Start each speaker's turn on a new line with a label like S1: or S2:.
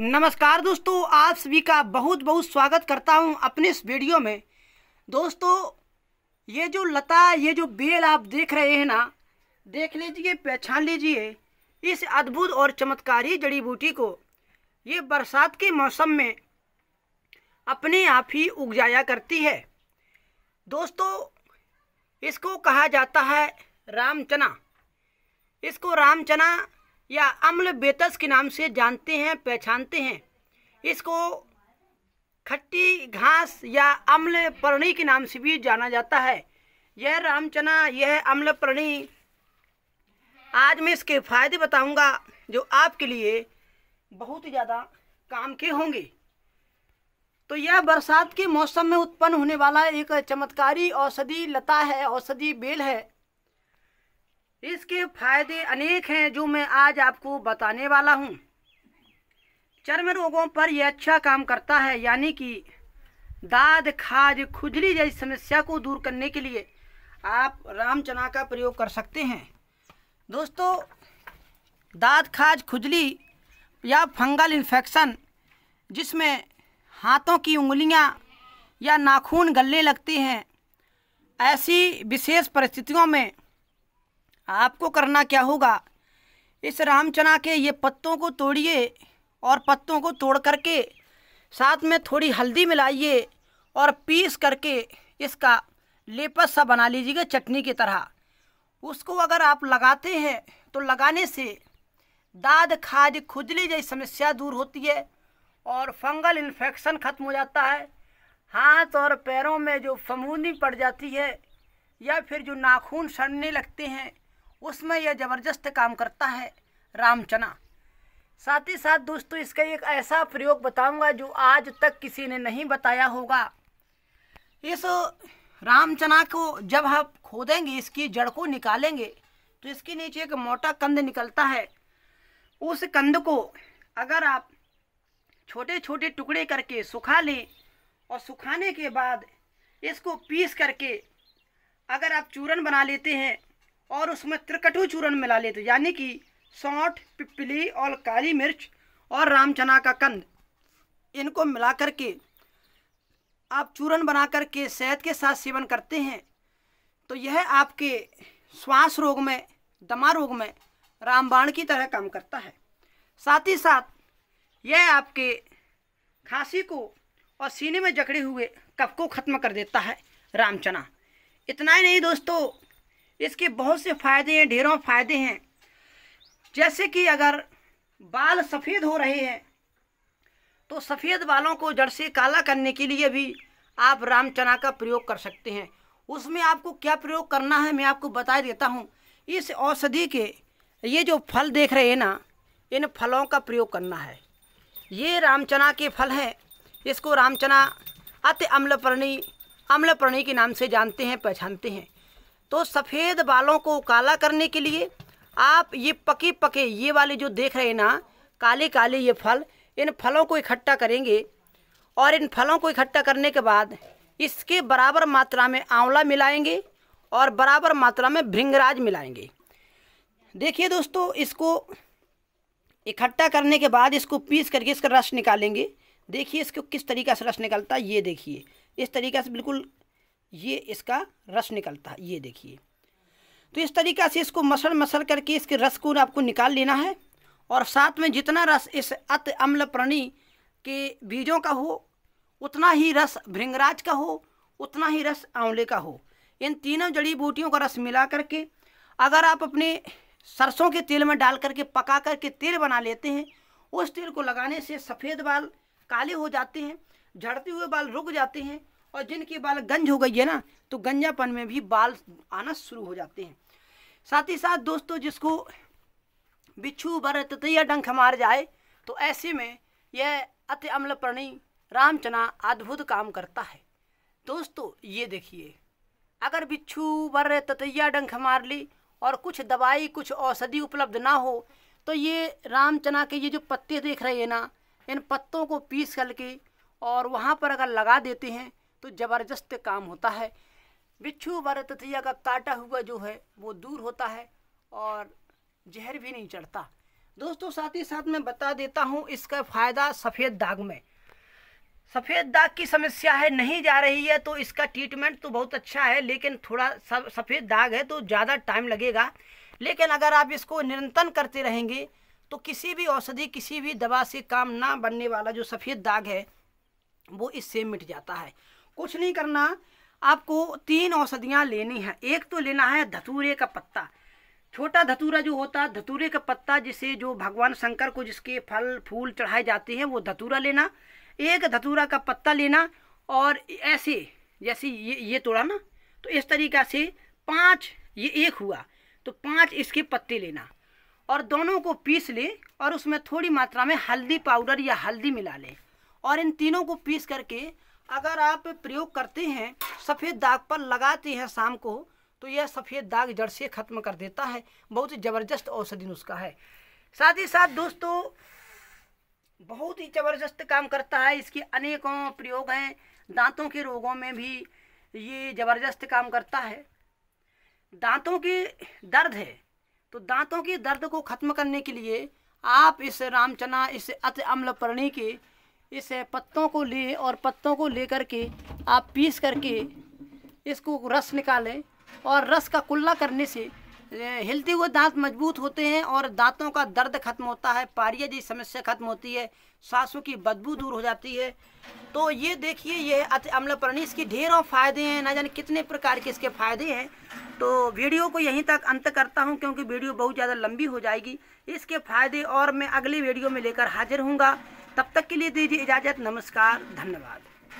S1: नमस्कार दोस्तों आप सभी का बहुत बहुत स्वागत करता हूं अपने इस वीडियो में दोस्तों ये जो लता ये जो बेल आप देख रहे हैं ना देख लीजिए पहचान लीजिए इस अद्भुत और चमत्कारी जड़ी बूटी को ये बरसात के मौसम में अपने आप ही उग जाया करती है दोस्तों इसको कहा जाता है रामचना इसको रामचना या अम्ल बेतस के नाम से जानते हैं पहचानते हैं इसको खट्टी घास या अम्ल प्रणी के नाम से भी जाना जाता है यह रामचना यह अम्ल प्रणी आज मैं इसके फायदे बताऊंगा जो आपके लिए बहुत ज़्यादा काम के होंगे तो यह बरसात के मौसम में उत्पन्न होने वाला एक चमत्कारी औषधि लता है औषधि बेल है इसके फायदे अनेक हैं जो मैं आज आपको बताने वाला हूँ चर्म रोगों पर यह अच्छा काम करता है यानी कि दाद खाज खुजली जैसी समस्या को दूर करने के लिए आप रामचना का प्रयोग कर सकते हैं दोस्तों दाद खाज खुजली या फंगल इन्फेक्शन जिसमें हाथों की उंगलियां या नाखून गलने लगते हैं ऐसी विशेष परिस्थितियों में आपको करना क्या होगा इस रामचना के ये पत्तों को तोड़िए और पत्तों को तोड़ करके साथ में थोड़ी हल्दी मिलाइए और पीस करके इसका लेपस सा बना लीजिएगा चटनी की तरह उसको अगर आप लगाते हैं तो लगाने से दाद खाज खुजली जैसी समस्या दूर होती है और फंगल इन्फेक्शन ख़त्म हो जाता है हाथ और पैरों में जो फमूनी पड़ जाती है या फिर जो नाखून सड़ने लगते हैं उसमें यह ज़बरदस्त काम करता है रामचना साथ ही साथ दोस्तों इसका एक ऐसा प्रयोग बताऊंगा जो आज तक किसी ने नहीं बताया होगा इस रामचना को जब हम खोदेंगे इसकी जड़ को निकालेंगे तो इसके नीचे एक मोटा कंद निकलता है उस कंद को अगर आप छोटे छोटे टुकड़े करके सुखा लें और सुखाने के बाद इसको पीस करके अगर आप चूरन बना लेते हैं और उसमें त्रिकटु चूरण मिला लेते यानी कि सौठ पिपली और काली मिर्च और रामचना का कंद इनको मिला कर के आप चूरण बना कर के शहद के साथ सेवन करते हैं तो यह आपके श्वास रोग में दमा रोग में रामबाण की तरह काम करता है साथ ही साथ यह आपके खांसी को और सीने में जकड़े हुए कफ को ख़त्म कर देता है रामचना इतना ही नहीं दोस्तों इसके बहुत से फ़ायदे हैं ढेरों फ़ायदे हैं जैसे कि अगर बाल सफ़ेद हो रहे हैं तो सफ़ेद बालों को जड़ से काला करने के लिए भी आप रामचना का प्रयोग कर सकते हैं उसमें आपको क्या प्रयोग करना है मैं आपको बता देता हूँ इस औषधि के ये जो फल देख रहे हैं ना इन फलों का प्रयोग करना है ये रामचना के फल हैं इसको रामचना अति अम्लपर्णी अम्लपर्णी के नाम से जानते हैं पहचानते हैं तो सफ़ेद बालों को काला करने के लिए आप ये पके पके ये वाले जो देख रहे हैं ना काले काले ये फल इन फलों को इकट्ठा करेंगे और इन फलों को इकट्ठा करने के बाद इसके बराबर मात्रा में आंवला मिलाएंगे और बराबर मात्रा में भृंगराज मिलाएंगे देखिए दोस्तों इसको इकट्ठा करने के बाद इसको पीस करके इसका रस निकालेंगे देखिए इसको किस तरीक़े से रस निकलता है ये देखिए इस तरीके से बिल्कुल ये इसका रस निकलता है ये देखिए तो इस तरीक़ा से इसको मसल मसल करके इसके रस को आपको निकाल लेना है और साथ में जितना रस इस अत अम्ल प्रणी के बीजों का हो उतना ही रस भृंगराज का हो उतना ही रस आंवले का हो इन तीनों जड़ी बूटियों का रस मिला करके अगर आप अपने सरसों के तेल में डाल करके पका करके तेल बना लेते हैं उस तेल को लगाने से सफ़ेद बाल काले हो जाते हैं झड़ते हुए बाल रुक जाते हैं और जिनके बाल गंज हो गई है ना तो गंजापन में भी बाल आना शुरू हो जाते हैं साथ ही साथ दोस्तों जिसको बिच्छू बरतते या डंख मार जाए तो ऐसे में यह अति अम्ल प्रणी रामचना अद्भुत काम करता है दोस्तों ये देखिए अगर बिच्छू बर्र ततैया डंख मार ली और कुछ दवाई कुछ औषधि उपलब्ध ना हो तो ये रामचना के ये जो पत्ते देख रहे हैं ना इन पत्तों को पीस करके और वहाँ पर अगर लगा देते हैं तो ज़बरदस्त काम होता है बिच्छू वर तथिया का काटा हुआ जो है वो दूर होता है और जहर भी नहीं चढ़ता दोस्तों साथ ही साथ मैं बता देता हूँ इसका फ़ायदा सफ़ेद दाग में सफ़ेद दाग की समस्या है नहीं जा रही है तो इसका ट्रीटमेंट तो बहुत अच्छा है लेकिन थोड़ा सफ़ेद दाग है तो ज़्यादा टाइम लगेगा लेकिन अगर आप इसको निरंतर करते रहेंगे तो किसी भी औषधि किसी भी दवा से काम ना बनने वाला जो सफ़ेद दाग है वो इससे मिट जाता है कुछ नहीं करना आपको तीन औषधियाँ लेनी हैं एक तो लेना है धतूरे का पत्ता छोटा धतूरा जो होता है धतूरे का पत्ता जिसे जो भगवान शंकर को जिसके फल फूल चढ़ाए जाते हैं वो धतूरा लेना एक धतूरा का पत्ता लेना और ऐसे जैसे ये ये तोड़ा ना तो इस तरीका से पांच ये एक हुआ तो पांच इसके पत्ते लेना और दोनों को पीस ले और उसमें थोड़ी मात्रा में हल्दी पाउडर या हल्दी मिला लें और इन तीनों को पीस करके अगर आप प्रयोग करते हैं सफ़ेद दाग पर लगाते हैं शाम को तो यह सफ़ेद दाग जड़ से ख़त्म कर देता है बहुत ही ज़बरदस्त औषधि नुस्खा है साथ ही साथ दोस्तों बहुत ही ज़बरदस्त काम करता है इसके अनेकों प्रयोग हैं दांतों के रोगों में भी ये ज़बरदस्त काम करता है दांतों के दर्द है तो दांतों के दर्द को ख़त्म करने के लिए आप इस रामचना इस अति अम्ल परणी के इस पत्तों को ले और पत्तों को ले के आप पीस करके इसको रस निकालें और रस का कुल्ला करने से हिलते हुए दांत मजबूत होते हैं और दांतों का दर्द खत्म होता है पारिया जी समस्या खत्म होती है सांसों की बदबू दूर हो जाती है तो ये देखिए ये प्रणी इसके ढेरों फायदे हैं ना जाने कितने प्रकार के इसके फायदे हैं तो वीडियो को यहीं तक अंत करता हूं क्योंकि वीडियो बहुत ज़्यादा लंबी हो जाएगी इसके फायदे और मैं अगली वीडियो में लेकर हाजिर हूँगा तब तक के लिए दीजिए इजाज़त नमस्कार धन्यवाद